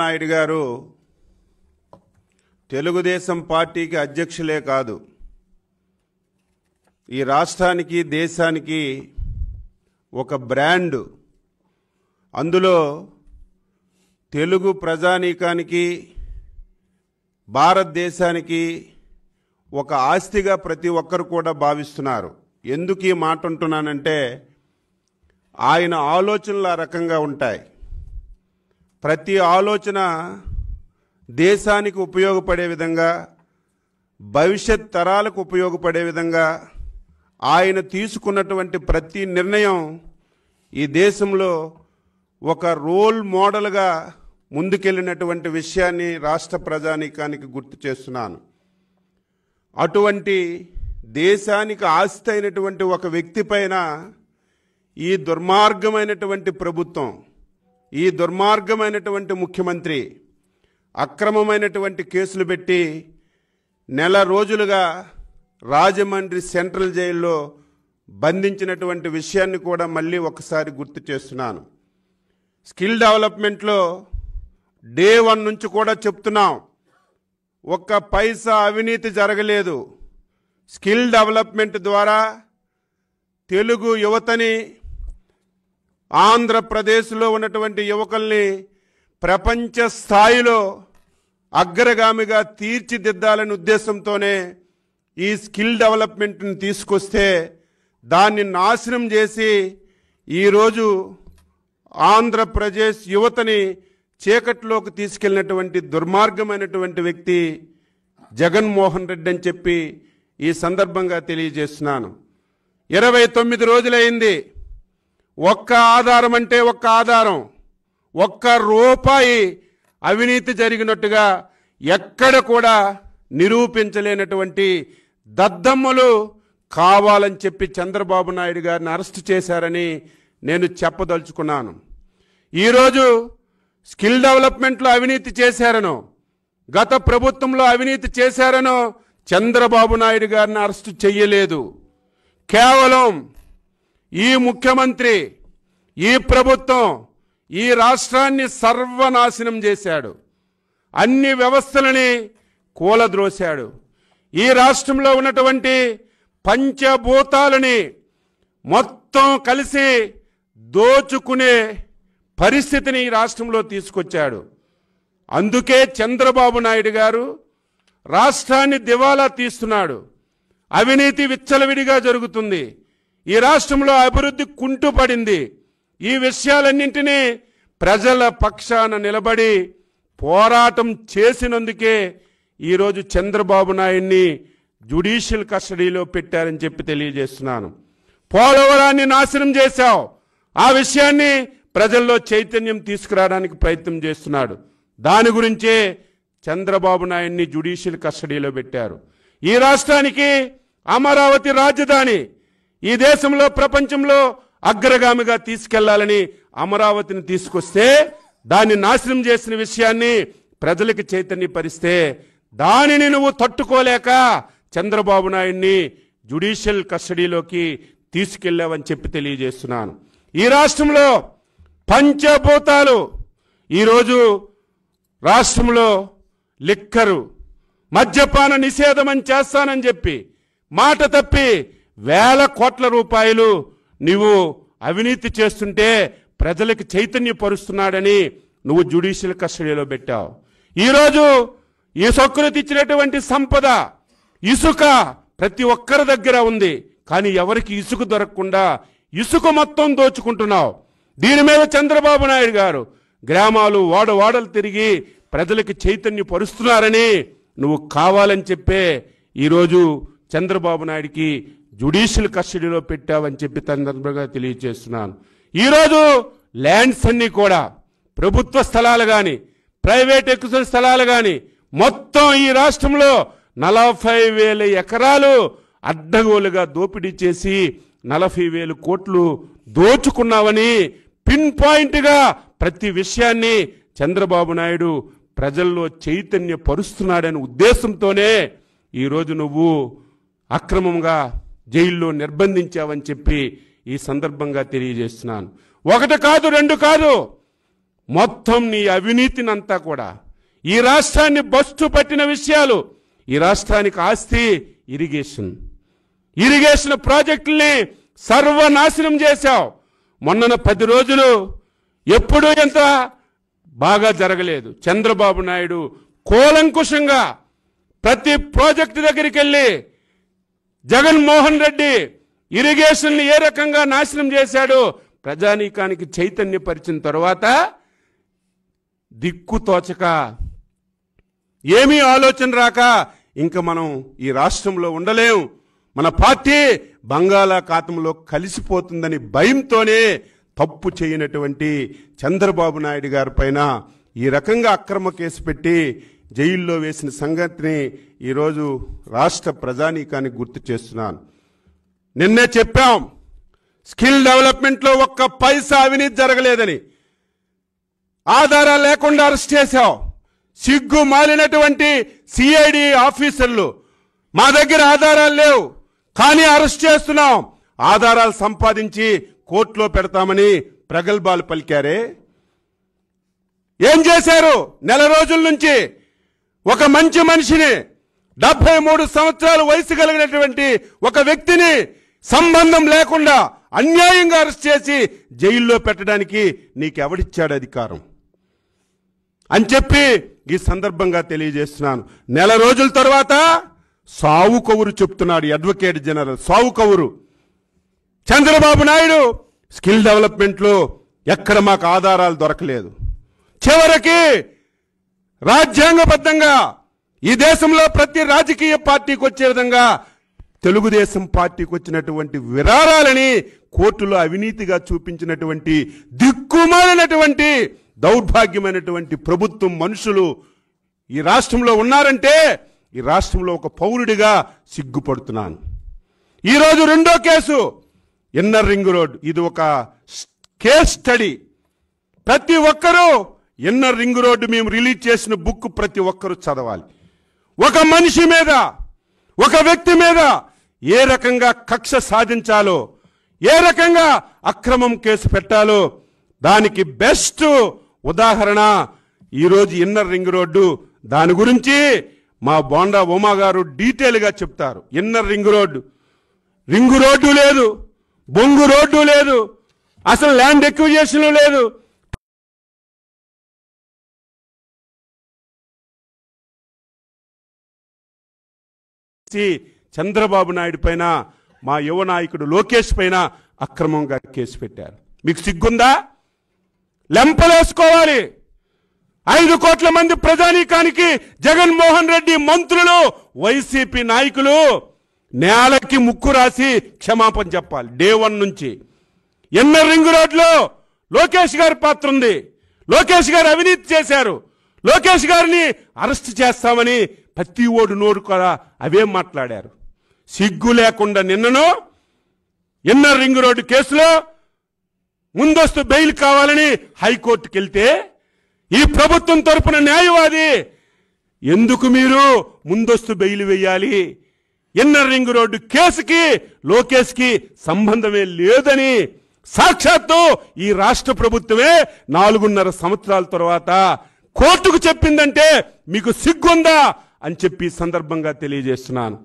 నాయుడు గారు తెలుగుదేశం పార్టీకి అధ్యక్షులే కాదు ఈ రాష్ట్రానికి దేశానికి ఒక బ్రాండ్ అందులో తెలుగు ప్రజానీకానికి భారతదేశానికి ఒక ఆస్తిగా ప్రతి ఒక్కరు కూడా భావిస్తున్నారు ఎందుకు ఈ మాట అంటున్నానంటే ఆయన ఆలోచనలు ఆ రకంగా ఉంటాయి ప్రతి ఆలోచన దేశానికి ఉపయోగపడే విధంగా భవిష్యత్ తరాలకు ఉపయోగపడే విధంగా ఆయన తీసుకున్నటువంటి ప్రతి నిర్ణయం ఈ దేశంలో ఒక రోల్ మోడల్గా ముందుకెళ్ళినటువంటి విషయాన్ని రాష్ట్ర ప్రజానీకానికి గుర్తు చేస్తున్నాను అటువంటి దేశానికి ఆస్తి అయినటువంటి ఒక వ్యక్తి పైన ఈ దుర్మార్గమైనటువంటి ప్రభుత్వం ఈ దుర్మార్గమైనటువంటి ముఖ్యమంత్రి అక్రమమైనటువంటి కేసులు పెట్టి నెల రోజులుగా రాజమండ్రి సెంట్రల్ జైల్లో బంధించినటువంటి విషయాన్ని కూడా మళ్ళీ ఒకసారి గుర్తు చేస్తున్నాను స్కిల్ డెవలప్మెంట్లో డే వన్ నుంచి కూడా చెప్తున్నాం ఒక్క పైసా అవినీతి జరగలేదు స్కిల్ డెవలప్మెంట్ ద్వారా తెలుగు యువతని ఆంధ్రప్రదేశ్లో ఉన్నటువంటి యువకుల్ని ప్రపంచ స్థాయిలో అగ్రగామిగా తీర్చిదిద్దాలనే ఉద్దేశంతోనే ఈ స్కిల్ డెవలప్మెంట్ని తీసుకొస్తే దాన్ని నాశనం చేసి ఈరోజు ఆంధ్రప్రదేశ్ యువతని చీకట్లోకి తీసుకెళ్ళినటువంటి దుర్మార్గమైనటువంటి వ్యక్తి జగన్మోహన్ రెడ్డి అని చెప్పి ఈ సందర్భంగా తెలియజేస్తున్నాను ఇరవై తొమ్మిది రోజులైంది ఒక్క ఆధారం అంటే ఒక్క ఆధారం ఒక్క రూపాయి అవినీతి జరిగినట్టుగా ఎక్కడ కూడా నిరూపించలేనటువంటి దద్దమ్మలు కావాలని చెప్పి చంద్రబాబు నాయుడు గారిని అరెస్ట్ చేశారని నేను చెప్పదలుచుకున్నాను ఈరోజు స్కిల్ డెవలప్మెంట్లో అవినీతి చేశారనో గత ప్రభుత్వంలో అవినీతి చేశారనో చంద్రబాబు నాయుడు గారిని అరెస్టు చేయలేదు కేవలం ఈ ముఖ్యమంత్రి ఈ ప్రభుత్వం ఈ రాష్ట్రాన్ని సర్వనాశనం చేశాడు అన్ని వ్యవస్థలని కూలద్రోశాడు ఈ రాష్ట్రంలో ఉన్నటువంటి పంచభూతాలని మొత్తం కలిసి దోచుకునే పరిస్థితిని ఈ రాష్ట్రంలో తీసుకొచ్చాడు అందుకే చంద్రబాబు నాయుడు గారు రాష్ట్రాన్ని దివాలా తీస్తున్నాడు అవినీతి విచ్చలవిడిగా జరుగుతుంది ఈ రాష్ట్రంలో అభివృద్ధి కుంటుపడింది ఈ విషయాలన్నింటినీ ప్రజల పక్షాన నిలబడి పోరాటం చేసినందుకే ఈరోజు చంద్రబాబు నాయుడిని జ్యుడీషియల్ కస్టడీలో పెట్టారని చెప్పి తెలియజేస్తున్నాను పోలవరాన్ని నాశనం చేశావు ఆ విషయాన్ని ప్రజల్లో చైతన్యం తీసుకురావడానికి ప్రయత్నం చేస్తున్నాడు దాని గురించే చంద్రబాబు నాయుడిని జ్యుడీషియల్ కస్టడీలో పెట్టారు ఈ రాష్ట్రానికి అమరావతి రాజధాని ఈ దేశంలో ప్రపంచంలో అగ్రగామిగా తీసుకెళ్లాలని అమరావతిని తీసుకొస్తే దాన్ని నాశనం చేసిన విషయాన్ని ప్రజలకి చైతన్యపరిస్తే దానిని నువ్వు తట్టుకోలేక చంద్రబాబు నాయుడిని జ్యుడిషియల్ కస్టడీలోకి తీసుకెళ్లావని చెప్పి తెలియజేస్తున్నాను ఈ రాష్ట్రంలో పంచభూతాలు ఈరోజు రాష్ట్రంలో లిక్కరు మద్యపాన నిషేధమని చేస్తానని చెప్పి మాట తప్పి వేల కోట్ల రూపాయలు నువ్వు అవినీతి చేస్తుంటే ప్రజలకు చైతన్యపరుస్తున్నాడని నువ్వు జ్యుడిషియల్ కస్టడీలో పెట్టావు ఈరోజు ఈ సొక్కులు తెచ్చినటువంటి సంపద ఇసుక ప్రతి ఒక్కరి దగ్గర ఉంది కానీ ఎవరికి ఇసుక దొరకకుండా ఇసుక మొత్తం దోచుకుంటున్నావు దీని మీద చంద్రబాబు నాయుడు గారు గ్రామాలు వాడవాడలు తిరిగి ప్రజలకి చైతన్య పరుస్తున్నారని నువ్వు కావాలని చెప్పే ఈరోజు చంద్రబాబు నాయుడికి జ్యుడిషియల్ కస్టడీలో పెట్టావని చెప్పి సందర్భంగా తెలియజేస్తున్నాను ఈరోజు ల్యాండ్స్ అన్నీ కూడా ప్రభుత్వ స్థలాలు కానీ ప్రైవేట్ ఎక్విజన్ స్థలాలు కానీ మొత్తం ఈ రాష్ట్రంలో నలభై వేల ఎకరాలు అడ్డగోలుగా దోపిడీ చేసి నలభై వేలు కోట్లు దోచుకున్నావని పిన్ పాయింట్గా ప్రతి విషయాన్ని చంద్రబాబు నాయుడు ప్రజల్లో చైతన్యపరుస్తున్నాడనే ఉద్దేశంతోనే ఈరోజు నువ్వు అక్రమంగా జైల్లో నిర్బంధించావని చెప్పి ఈ సందర్భంగా తెలియజేస్తున్నాను ఒకటి కాదు రెండు కాదు మొత్తం నీ అవినీతినంతా కూడా ఈ రాష్ట్రాన్ని బస్సు పట్టిన విషయాలు ఈ రాష్ట్రానికి ఆస్తి ఇరిగేషన్ ఇరిగేషన్ ప్రాజెక్టుల్ని సర్వనాశనం చేశావు మొన్నన పది రోజులు ఎప్పుడూ ఎంత బాగా జరగలేదు చంద్రబాబు నాయుడు కూలంకుషంగా ప్రతి ప్రాజెక్టు దగ్గరికి వెళ్ళి జగన్మోహన్ రెడ్డి ఇరిగేషన్ని ఏ రకంగా నాశనం చేశాడు ప్రజానీకానికి చైతన్యపరిచిన తర్వాత దిక్కు తోచక ఏమీ ఆలోచన రాక ఇంకా మనం ఈ రాష్ట్రంలో ఉండలేం మన పార్టీ బంగాళాఖాతంలో కలిసిపోతుందని భయంతోనే తప్పు చేయనటువంటి చంద్రబాబు నాయుడు గారి పైన ఈ రకంగా అక్రమ కేసు పెట్టి జైల్లో వేసిన సంగతిని ఈరోజు రాష్ట్ర ప్రజానీకానికి గుర్తు చేస్తున్నాను నిన్నే చెప్పాం స్కిల్ డెవలప్మెంట్లో ఒక్క పైసా అవినీతి జరగలేదని ఆధారాలు లేకుండా అరెస్ట్ చేశాం సిగ్గు మాలినటువంటి సిఐడి ఆఫీసర్లు మా దగ్గర ఆధారాలు లేవు కానీ అరెస్ట్ చేస్తున్నాం ఆధారాలు సంపాదించి కోర్టులో పెడతామని ప్రగల్భాలు పలికారే ఏం చేశారు నెల రోజుల నుంచి ఒక మంచి మనిషిని డెబ్బై మూడు సంవత్సరాల వయసు కలిగినటువంటి ఒక వ్యక్తిని సంబంధం లేకుండా అన్యాయంగా అరెస్ట్ చేసి జైల్లో పెట్టడానికి నీకెవడిచ్చాడు అధికారం అని చెప్పి ఈ సందర్భంగా తెలియజేస్తున్నాను నెల రోజుల తర్వాత సావు కవురు చెప్తున్నాడు అడ్వకేట్ జనరల్ సావు కవురు చంద్రబాబు నాయుడు స్కిల్ డెవలప్మెంట్లో ఎక్కడ మాకు ఆధారాలు దొరకలేదు చివరికి రాజ్యాంగబద్ధంగా ఈ దేశంలో ప్రతి రాజకీయ పార్టీకి వచ్చే విధంగా తెలుగుదేశం పార్టీకి వచ్చినటువంటి విరాళాలని కోర్టులో అవినీతిగా చూపించినటువంటి దిక్కుమాలినటువంటి దౌర్భాగ్యమైనటువంటి ప్రభుత్వం మనుషులు ఈ రాష్ట్రంలో ఉన్నారంటే ఈ రాష్ట్రంలో ఒక పౌరుడిగా సిగ్గుపడుతున్నాను ఈరోజు రెండో కేసు ఇన్నర్ రింగ్ రోడ్ ఇది ఒక కేస్ స్టడీ ప్రతి ఒక్కరూ ఇన్నర్ రింగ్ రోడ్డు మేము రిలీజ్ చేసిన బుక్ ప్రతి ఒక్కరూ చదవాలి ఒక మనిషి మీద ఒక వ్యక్తి మీద ఏ రకంగా కక్ష సాధించాలో ఏ రకంగా అక్రమం కేసు పెట్టాలో దానికి బెస్ట్ ఉదాహరణ ఈరోజు ఇన్నర్ రింగ్ రోడ్డు దాని గురించి మా బోండా ఉమా గారు డీటెయిల్గా చెప్తారు inner ring road ring road లేదు బొంగు రోడ్డు లేదు అసలు ల్యాండ్ ఎక్విజేషన్ లేదు ఇచ్చి చంద్రబాబు నాయుడు పైన మా యువ నాయకుడు లోకేష్ పైన అక్రమంగా కేసు పెట్టారు మీకు సిగ్గుందా లెంపలేసుకోవాలి ఐదు కోట్ల మంది ప్రజానీకానికి జగన్మోహన్ రెడ్డి మంత్రులు వైసీపీ నాయకులు నేలకి ముక్కు రాసి క్షమాపణ చెప్పాలి డే వన్ నుంచి ఎన్న రింగ్ రోడ్లో లోకేష్ గారి పాత్ర ఉంది లోకేష్ గారు అవినీతి చేశారు లోకేష్ గారిని అరెస్ట్ చేస్తామని ప్రతి ఓడు నోరు కూడా అవే మాట్లాడారు సిగ్గు లేకుండా నిన్ననో ఇన్నర్ రింగ్ రోడ్డు కేసులో ముందస్తు బెయిల్ కావాలని హైకోర్టుకి వెళ్తే ఈ ప్రభుత్వం తరపున న్యాయవాది ఎందుకు మీరు ముందస్తు బెయిల్ వేయాలి ఇన్నర్ రింగ్ రోడ్డు కేసుకి లోకేష్కి సంబంధమే లేదని సాక్షాత్తు ఈ రాష్ట్ర ప్రభుత్వమే నాలుగున్నర సంవత్సరాల తర్వాత కోర్టుకు చెప్పిందంటే మీకు సిగ్గుందా అని చెప్పి సందర్భంగా తెలియజేస్తున్నాను